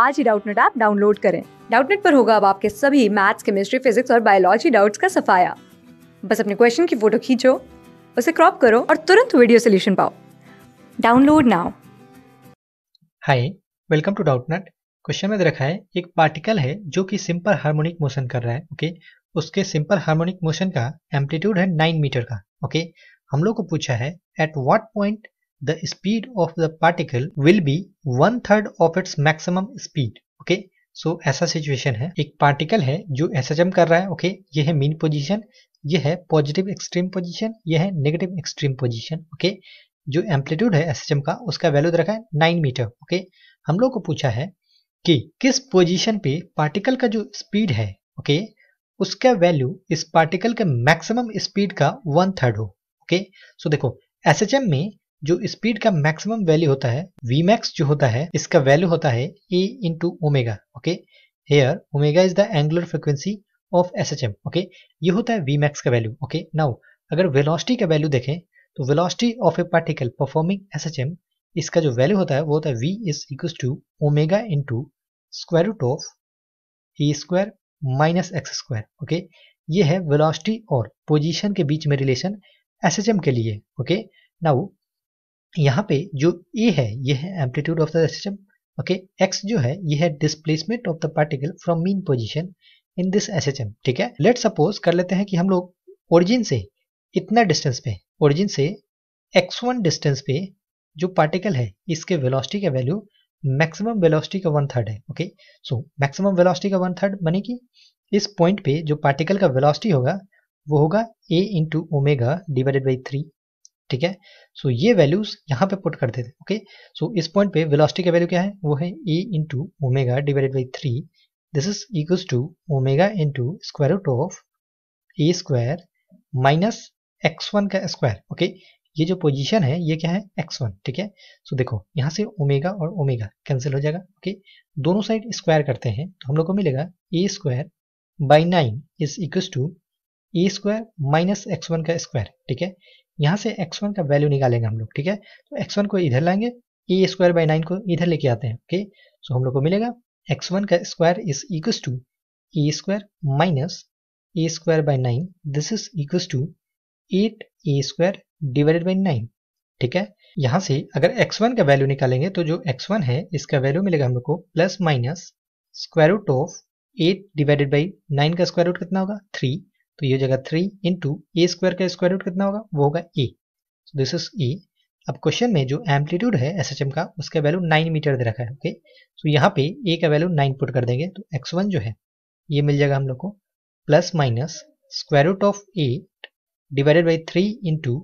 आज ही Doubtnut app download करें डाउटनेट पर होगा अब आपके सभी मैथ्स केमिस्ट्री फिजिक्स और बायोलॉजी डाउट्स का सफाया बस अपने क्वेश्चन की फोटो खींचो उसे क्रॉप करो और तुरंत वीडियो सोल्यूशन पाओ download now hi welcome to Doubtnut question में रखा है एक पार्टिकल है जो कि सिंपल हार्मोनिक मोशन कर रहा है ओके उसके सिंपल हार्मोनिक मोशन का एम्पलीट्यूड है नाइन मीटर का ओके हम लोग को पूछा है at what point the speed of the particle will be one third of its maximum speed okay? so, ऐसा situation है एक पार्टिकल है जो एस कर रहा है okay? ये है mean position ये है positive extreme position ये है negative extreme position okay जो amplitude है jump का उसका वैल्यू रखा है नाइन मीटर ओके हम लोग को पूछा है कि किस position पे पार्टिकल का जो स्पीड है ओके उसका वैल्यू इस पार्टिकल के मैक्सिमम स्पीड का वन थर्ड हो ओके सो देखो एस में जो स्पीड का मैक्सिमम वैल्यू होता है वी मैक्स जो होता है इसका वैल्यू होता है A into omega okay here omega is the angular frequency of S H M okay ये होता है वी मैक्स का वैल्यू ओके नाउ अगर वेलोसिटी का वैल्यू देखें तो velocity of a particle performing S H M इसका जो वैल्यू होता है वो होता है V is equal to omega into square root of A square minus X square okay ये है वेलोसिटी और पोजीशन के बीच में रिलेशन एस एच एम के लिए ओके नाउ यहाँ पे जो ए है ये है amplitude of the system okay X जो है ये है displacement of the particle from mean position in this S H M ठीक है लेट सपोज कर लेते हैं कि हम लोग ओरिजिन से इतना डिस्टेंस पे ओरिजिन से एक्स वन डिस्टेंस पे जो पार्टिकल है इसके वेलोसिटी का वैल्यू मैक्सिमम वेलोसिटी का वन थर्ड है ओके सो मैक्सिमम वेलोसिटी का वन थर्ड मानी कि इस पॉइंट पे जो पार्टिकल का वेलोसिटी होगा वो होगा A into omega divided by three ठीक है सो so, ये वैल्यूज यहाँ पे पुट कर देते ओके सो इस पॉइंट पे वेलोसिटी का वैल्यू क्या है वो है A into omega divided by three this is equals to omega into square root of A square minus X one का स्क्वायर ओके ये जो पोजीशन है ये क्या है एक्स वन ठीक है सो देखो यहाँ से ओमेगा और ओमेगा कैंसिल हो जाएगा ओके दोनों साइड स्क्वायर करते हैं तो हम लोग को मिलेगा A square by nine is equal to A square minus X one का स्क्वायर ठीक है यहाँ से x1 का वैल्यू निकालेंगे हम लोग ठीक है तो x1 को इधर लाएंगे ए स्क्वायर बाई नाइन को इधर लेके आते हैं ओके सो हम लोग को मिलेगा x1 का square is equals to A square minus A square by nine this is equals to eight A square divided by nine ठीक है यहाँ से अगर x1 का वैल्यू निकालेंगे तो जो x1 है इसका वैल्यू मिलेगा हम लोग को plus minus square root of eight divided by nine का स्क्वायर रूट कितना होगा थ्री तो ये जगह थ्री इंटू ए स्क्वायर का स्क्वायर रूट कितना होगा वो होगा ए दिस इज ए अब क्वेश्चन में जो एम्पलीट्यूड है एस एच एम का उसका वैल्यू नाइन मीटर दे रखा है ओके सो यहाँ पे ए का वैल्यू नाइन पुट कर देंगे तो एक्स वन जो है ये मिल जाएगा हम लोग को plus minus square root of eight divided by three into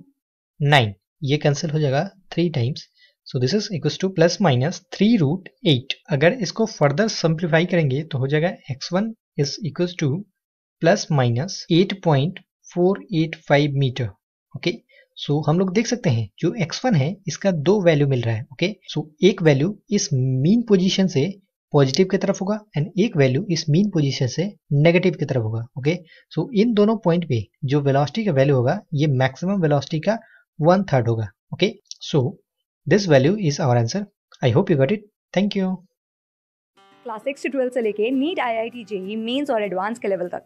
nine ये कैंसिल हो जाएगा three times so this is equal to plus minus three root eight अगर इसको फर्दर सिंप्लीफाई करेंगे तो हो जाएगा X one is equal to plus minus eight point four eight five metre okay so हम लोग देख सकते हैं जो x1 है इसका दो वैल्यू मिल रहा है ओके okay? सो so, एक वैल्यू इस मीन पोजीशन से पॉजिटिव की तरफ होगा एंड एक वैल्यू इस मीन पोजीशन से नेगेटिव की तरफ होगा ओके okay? सो so, इन दोनों पॉइंट पे जो वेलोसिटी का वैल्यू होगा ये मैक्सिमम वेलोसिटी का वन थर्ड होगा okay so this value is our answer I hope you got it thank you class six से लेके NEET I I T JEE mains और एडवांस के लेवल तक